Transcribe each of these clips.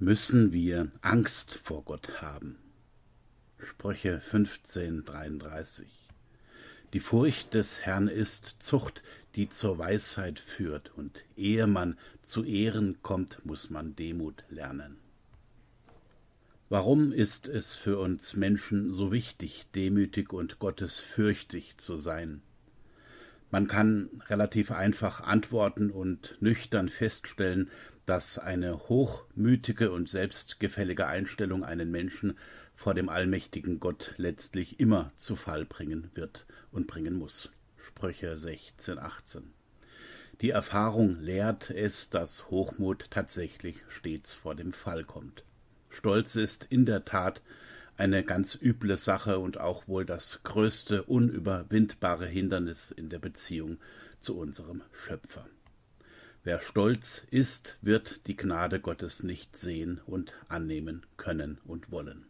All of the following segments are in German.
müssen wir Angst vor Gott haben. Sprüche 1533. Die Furcht des Herrn ist Zucht, die zur Weisheit führt, und ehe man zu Ehren kommt, muss man Demut lernen. Warum ist es für uns Menschen so wichtig, demütig und gottesfürchtig zu sein? Man kann relativ einfach antworten und nüchtern feststellen, dass eine hochmütige und selbstgefällige Einstellung einen Menschen vor dem allmächtigen Gott letztlich immer zu Fall bringen wird und bringen muss. Sprüche 16, 18. Die Erfahrung lehrt es, dass Hochmut tatsächlich stets vor dem Fall kommt. Stolz ist in der Tat eine ganz üble Sache und auch wohl das größte unüberwindbare Hindernis in der Beziehung zu unserem Schöpfer. Wer stolz ist, wird die Gnade Gottes nicht sehen und annehmen können und wollen.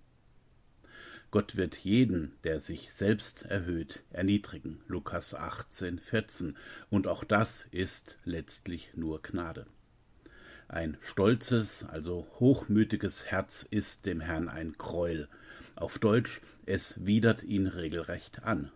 Gott wird jeden, der sich selbst erhöht, erniedrigen. Lukas 18, 14. Und auch das ist letztlich nur Gnade. Ein stolzes, also hochmütiges Herz ist dem Herrn ein Gräuel. Auf Deutsch, es widert ihn regelrecht an.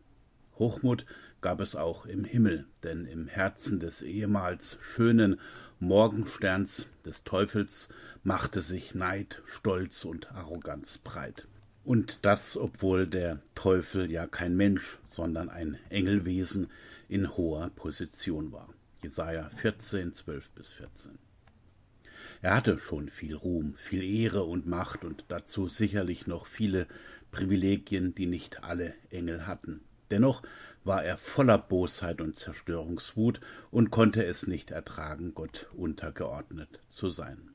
Hochmut gab es auch im Himmel, denn im Herzen des ehemals schönen Morgensterns des Teufels machte sich Neid, Stolz und Arroganz breit. Und das, obwohl der Teufel ja kein Mensch, sondern ein Engelwesen in hoher Position war. Jesaja 14, 12 bis 14. Er hatte schon viel Ruhm, viel Ehre und Macht und dazu sicherlich noch viele Privilegien, die nicht alle Engel hatten. Dennoch war er voller Bosheit und Zerstörungswut und konnte es nicht ertragen, Gott untergeordnet zu sein.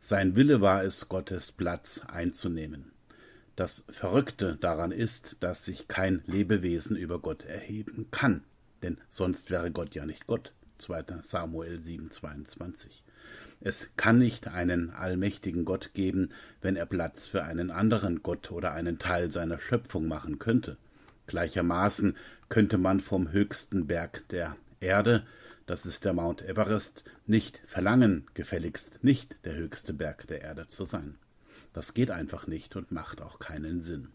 Sein Wille war es, Gottes Platz einzunehmen. Das Verrückte daran ist, dass sich kein Lebewesen über Gott erheben kann, denn sonst wäre Gott ja nicht Gott. 2. Samuel 7,22. Es kann nicht einen allmächtigen Gott geben, wenn er Platz für einen anderen Gott oder einen Teil seiner Schöpfung machen könnte. Gleichermaßen könnte man vom höchsten Berg der Erde, das ist der Mount Everest, nicht verlangen, gefälligst nicht der höchste Berg der Erde zu sein. Das geht einfach nicht und macht auch keinen Sinn.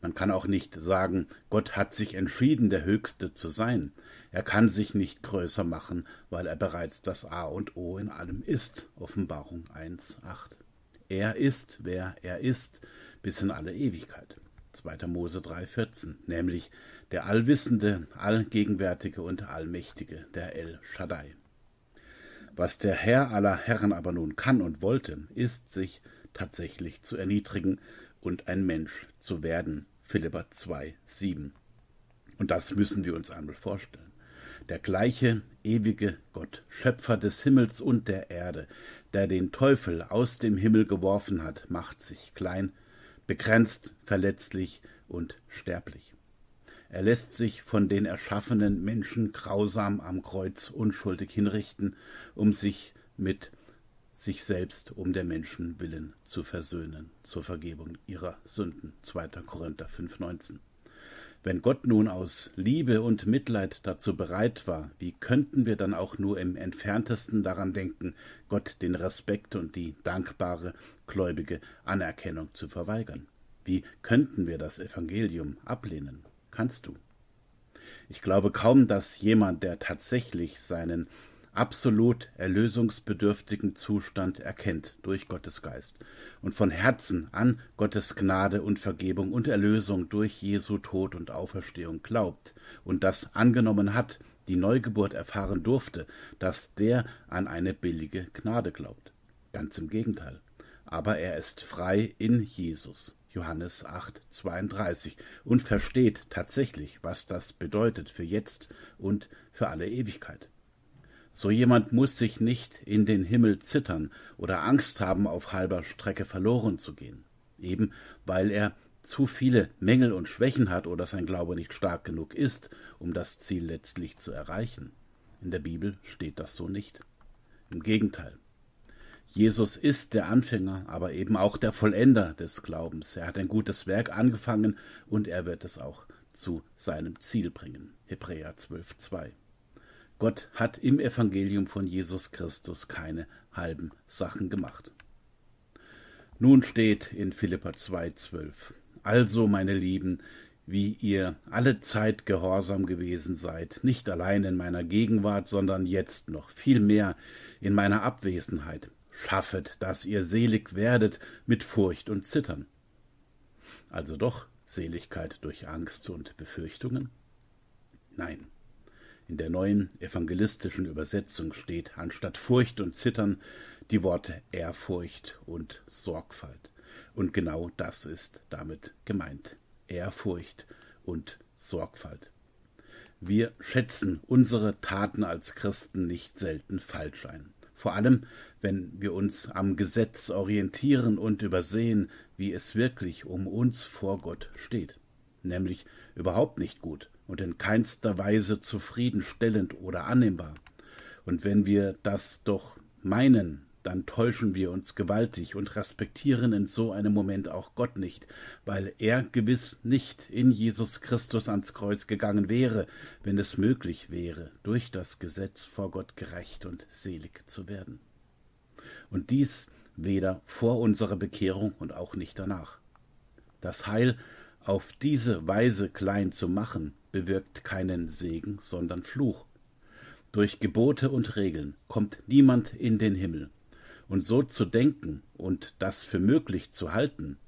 Man kann auch nicht sagen, Gott hat sich entschieden, der Höchste zu sein. Er kann sich nicht größer machen, weil er bereits das A und O in allem ist. Offenbarung 1.8. Er ist, wer er ist, bis in alle Ewigkeit. 2. Mose 3,14, nämlich der allwissende, allgegenwärtige und allmächtige, der El Shaddai. Was der Herr aller Herren aber nun kann und wollte, ist, sich tatsächlich zu erniedrigen und ein Mensch zu werden. Philippa 2,7. Und das müssen wir uns einmal vorstellen. Der gleiche ewige Gott, Schöpfer des Himmels und der Erde, der den Teufel aus dem Himmel geworfen hat, macht sich klein begrenzt, verletzlich und sterblich. Er lässt sich von den erschaffenen Menschen grausam am Kreuz unschuldig hinrichten, um sich mit sich selbst um der Menschen willen zu versöhnen, zur Vergebung ihrer Sünden. 2. Korinther 5,19. Wenn Gott nun aus Liebe und Mitleid dazu bereit war, wie könnten wir dann auch nur im entferntesten daran denken, Gott den Respekt und die dankbare, gläubige Anerkennung zu verweigern? Wie könnten wir das Evangelium ablehnen? Kannst du? Ich glaube kaum, dass jemand, der tatsächlich seinen absolut erlösungsbedürftigen Zustand erkennt durch Gottes Geist und von Herzen an Gottes Gnade und Vergebung und Erlösung durch Jesu Tod und Auferstehung glaubt und das angenommen hat, die Neugeburt erfahren durfte, dass der an eine billige Gnade glaubt. Ganz im Gegenteil. Aber er ist frei in Jesus. Johannes 8, 32 und versteht tatsächlich, was das bedeutet für jetzt und für alle Ewigkeit. So jemand muss sich nicht in den Himmel zittern oder Angst haben, auf halber Strecke verloren zu gehen, eben weil er zu viele Mängel und Schwächen hat oder sein Glaube nicht stark genug ist, um das Ziel letztlich zu erreichen. In der Bibel steht das so nicht. Im Gegenteil. Jesus ist der Anfänger, aber eben auch der Vollender des Glaubens. Er hat ein gutes Werk angefangen und er wird es auch zu seinem Ziel bringen. Hebräer 12, 2. Gott hat im Evangelium von Jesus Christus keine halben Sachen gemacht. Nun steht in Philippa 2,12: Also, meine Lieben, wie ihr alle Zeit gehorsam gewesen seid, nicht allein in meiner Gegenwart, sondern jetzt noch viel mehr in meiner Abwesenheit, schaffet, dass ihr selig werdet mit Furcht und Zittern. Also doch Seligkeit durch Angst und Befürchtungen? Nein. In der neuen evangelistischen Übersetzung steht anstatt Furcht und Zittern die Worte Ehrfurcht und Sorgfalt. Und genau das ist damit gemeint. Ehrfurcht und Sorgfalt. Wir schätzen unsere Taten als Christen nicht selten falsch ein. Vor allem, wenn wir uns am Gesetz orientieren und übersehen, wie es wirklich um uns vor Gott steht. Nämlich überhaupt nicht gut und in keinster Weise zufriedenstellend oder annehmbar. Und wenn wir das doch meinen, dann täuschen wir uns gewaltig und respektieren in so einem Moment auch Gott nicht, weil er gewiss nicht in Jesus Christus ans Kreuz gegangen wäre, wenn es möglich wäre, durch das Gesetz vor Gott gerecht und selig zu werden. Und dies weder vor unserer Bekehrung und auch nicht danach. Das Heil auf diese Weise klein zu machen, bewirkt keinen Segen, sondern Fluch. Durch Gebote und Regeln kommt niemand in den Himmel. Und so zu denken und das für möglich zu halten,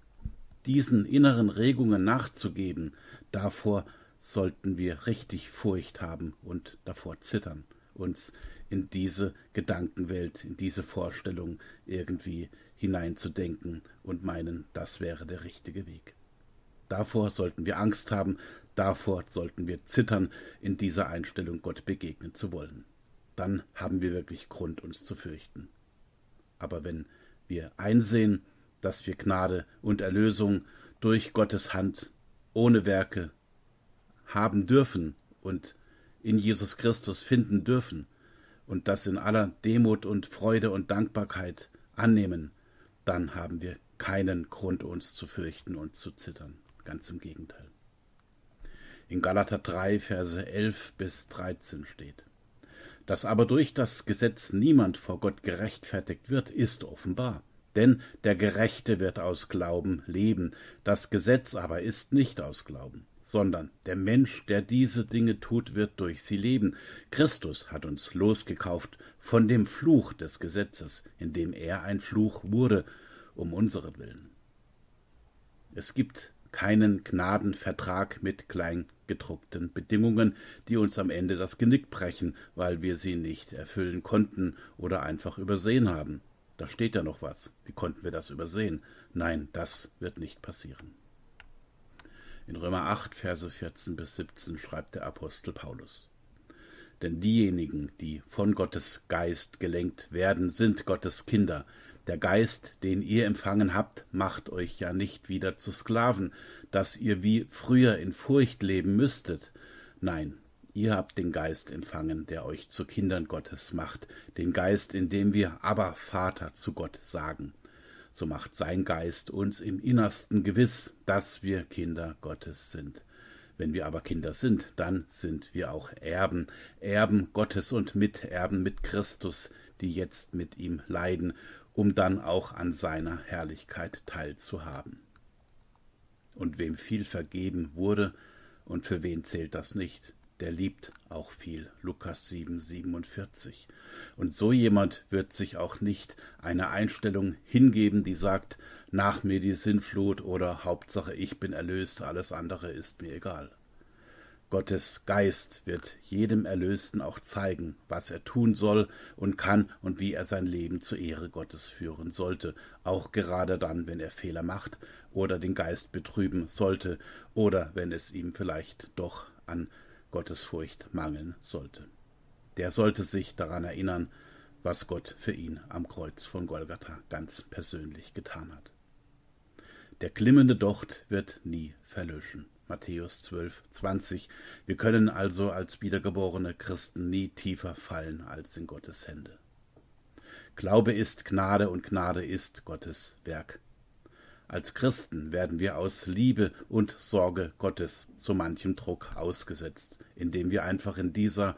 diesen inneren Regungen nachzugeben, davor sollten wir richtig Furcht haben und davor zittern, uns in diese Gedankenwelt, in diese Vorstellung irgendwie hineinzudenken und meinen, das wäre der richtige Weg. Davor sollten wir Angst haben, davor sollten wir zittern, in dieser Einstellung Gott begegnen zu wollen. Dann haben wir wirklich Grund, uns zu fürchten. Aber wenn wir einsehen, dass wir Gnade und Erlösung durch Gottes Hand ohne Werke haben dürfen und in Jesus Christus finden dürfen und das in aller Demut und Freude und Dankbarkeit annehmen, dann haben wir keinen Grund, uns zu fürchten und zu zittern. Ganz im Gegenteil. In Galater 3, Verse 11 bis 13 steht: Dass aber durch das Gesetz niemand vor Gott gerechtfertigt wird, ist offenbar. Denn der Gerechte wird aus Glauben leben. Das Gesetz aber ist nicht aus Glauben, sondern der Mensch, der diese Dinge tut, wird durch sie leben. Christus hat uns losgekauft von dem Fluch des Gesetzes, in dem er ein Fluch wurde, um unseren Willen. Es gibt keinen Gnadenvertrag mit kleingedruckten Bedingungen, die uns am Ende das Genick brechen, weil wir sie nicht erfüllen konnten oder einfach übersehen haben. Da steht ja noch was. Wie konnten wir das übersehen? Nein, das wird nicht passieren. In Römer 8, Verse 14 bis 17 schreibt der Apostel Paulus. Denn diejenigen, die von Gottes Geist gelenkt werden, sind Gottes Kinder. Der Geist, den ihr empfangen habt, macht euch ja nicht wieder zu Sklaven, dass ihr wie früher in Furcht leben müsstet. Nein, ihr habt den Geist empfangen, der euch zu Kindern Gottes macht, den Geist, in dem wir aber Vater zu Gott sagen. So macht sein Geist uns im Innersten gewiss, dass wir Kinder Gottes sind. Wenn wir aber Kinder sind, dann sind wir auch Erben, Erben Gottes und Miterben mit Christus, die jetzt mit ihm leiden um dann auch an seiner Herrlichkeit teilzuhaben. Und wem viel vergeben wurde, und für wen zählt das nicht, der liebt auch viel. Lukas 7, 47. Und so jemand wird sich auch nicht einer Einstellung hingeben, die sagt, nach mir die Sinnflut oder Hauptsache ich bin erlöst, alles andere ist mir egal. Gottes Geist wird jedem Erlösten auch zeigen, was er tun soll und kann und wie er sein Leben zur Ehre Gottes führen sollte, auch gerade dann, wenn er Fehler macht oder den Geist betrüben sollte oder wenn es ihm vielleicht doch an Gottesfurcht mangeln sollte. Der sollte sich daran erinnern, was Gott für ihn am Kreuz von Golgatha ganz persönlich getan hat. Der glimmende Docht wird nie verlöschen. Matthäus 12, 20. Wir können also als wiedergeborene Christen nie tiefer fallen als in Gottes Hände. Glaube ist Gnade und Gnade ist Gottes Werk. Als Christen werden wir aus Liebe und Sorge Gottes zu manchem Druck ausgesetzt, indem wir einfach in dieser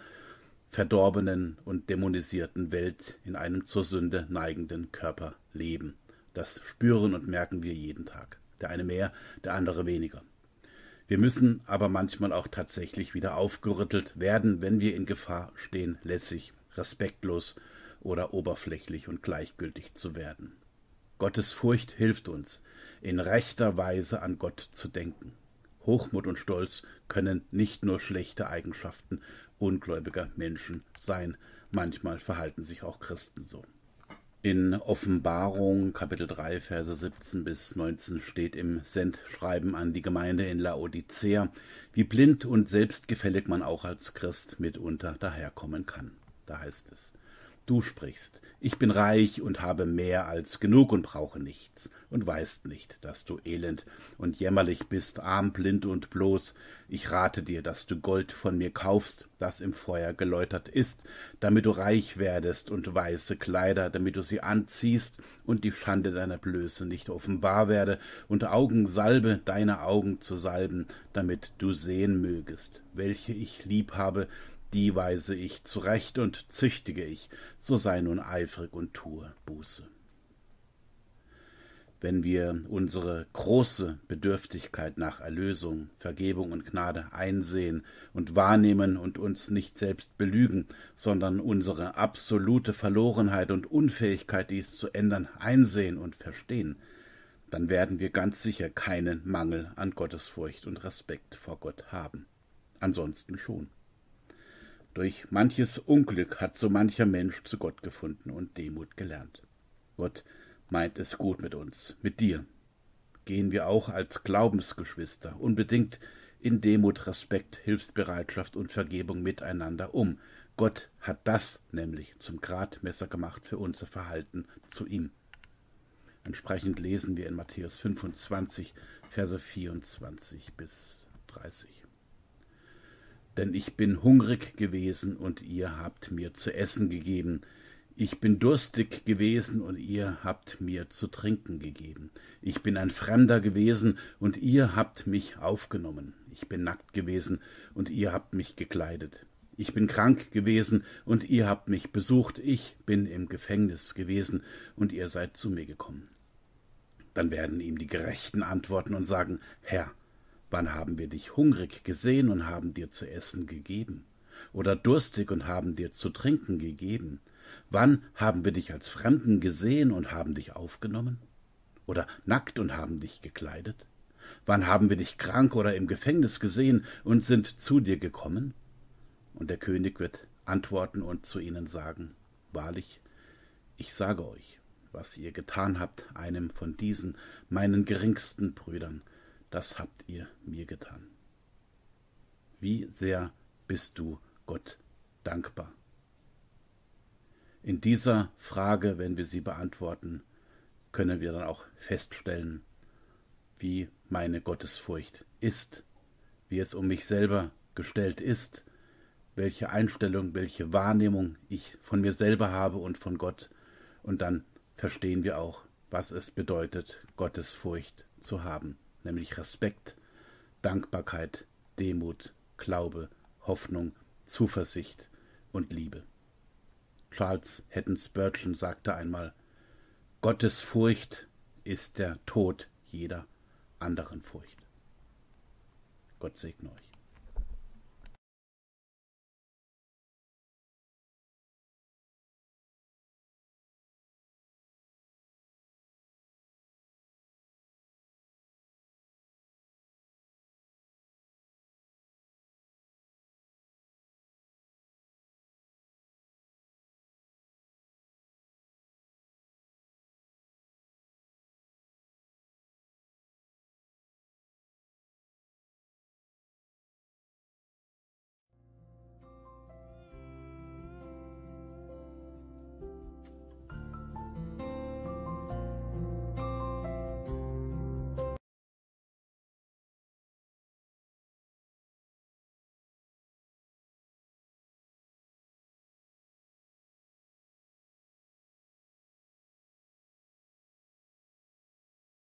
verdorbenen und dämonisierten Welt in einem zur Sünde neigenden Körper leben. Das spüren und merken wir jeden Tag. Der eine mehr, der andere weniger. Wir müssen aber manchmal auch tatsächlich wieder aufgerüttelt werden, wenn wir in Gefahr stehen, lässig, respektlos oder oberflächlich und gleichgültig zu werden. Gottes Furcht hilft uns, in rechter Weise an Gott zu denken. Hochmut und Stolz können nicht nur schlechte Eigenschaften ungläubiger Menschen sein, manchmal verhalten sich auch Christen so. In Offenbarung Kapitel 3 Verse 17 bis 19 steht im Sendschreiben an die Gemeinde in Laodicea, wie blind und selbstgefällig man auch als Christ mitunter daherkommen kann. Da heißt es: Du sprichst, ich bin reich und habe mehr als genug und brauche nichts, und weißt nicht, dass du elend und jämmerlich bist, arm, blind und bloß. Ich rate dir, dass du Gold von mir kaufst, das im Feuer geläutert ist, damit du reich werdest, und weiße Kleider, damit du sie anziehst und die Schande deiner Blöße nicht offenbar werde, und Augensalbe, deine Augen zu salben, damit du sehen mögest, welche ich lieb habe, die weise ich zurecht und züchtige ich, so sei nun eifrig und tue Buße. Wenn wir unsere große Bedürftigkeit nach Erlösung, Vergebung und Gnade einsehen und wahrnehmen und uns nicht selbst belügen, sondern unsere absolute Verlorenheit und Unfähigkeit, dies zu ändern, einsehen und verstehen, dann werden wir ganz sicher keinen Mangel an Gottesfurcht und Respekt vor Gott haben. Ansonsten schon. Durch manches Unglück hat so mancher Mensch zu Gott gefunden und Demut gelernt. Gott meint es gut mit uns, mit dir. Gehen wir auch als Glaubensgeschwister unbedingt in Demut, Respekt, Hilfsbereitschaft und Vergebung miteinander um. Gott hat das nämlich zum Gradmesser gemacht für unser Verhalten zu ihm. Entsprechend lesen wir in Matthäus 25, Verse 24 bis 30 denn ich bin hungrig gewesen und ihr habt mir zu essen gegeben. Ich bin durstig gewesen und ihr habt mir zu trinken gegeben. Ich bin ein Fremder gewesen und ihr habt mich aufgenommen. Ich bin nackt gewesen und ihr habt mich gekleidet. Ich bin krank gewesen und ihr habt mich besucht. Ich bin im Gefängnis gewesen und ihr seid zu mir gekommen. Dann werden ihm die Gerechten antworten und sagen, Herr, Wann haben wir dich hungrig gesehen und haben dir zu essen gegeben? Oder durstig und haben dir zu trinken gegeben? Wann haben wir dich als Fremden gesehen und haben dich aufgenommen? Oder nackt und haben dich gekleidet? Wann haben wir dich krank oder im Gefängnis gesehen und sind zu dir gekommen? Und der König wird antworten und zu ihnen sagen, Wahrlich, ich sage euch, was ihr getan habt einem von diesen, meinen geringsten Brüdern, das habt ihr mir getan. Wie sehr bist du Gott dankbar? In dieser Frage, wenn wir sie beantworten, können wir dann auch feststellen, wie meine Gottesfurcht ist, wie es um mich selber gestellt ist, welche Einstellung, welche Wahrnehmung ich von mir selber habe und von Gott, und dann verstehen wir auch, was es bedeutet, Gottesfurcht zu haben nämlich Respekt, Dankbarkeit, Demut, Glaube, Hoffnung, Zuversicht und Liebe. Charles Hatton Spurgeon sagte einmal Gottes Furcht ist der Tod jeder anderen Furcht. Gott segne euch.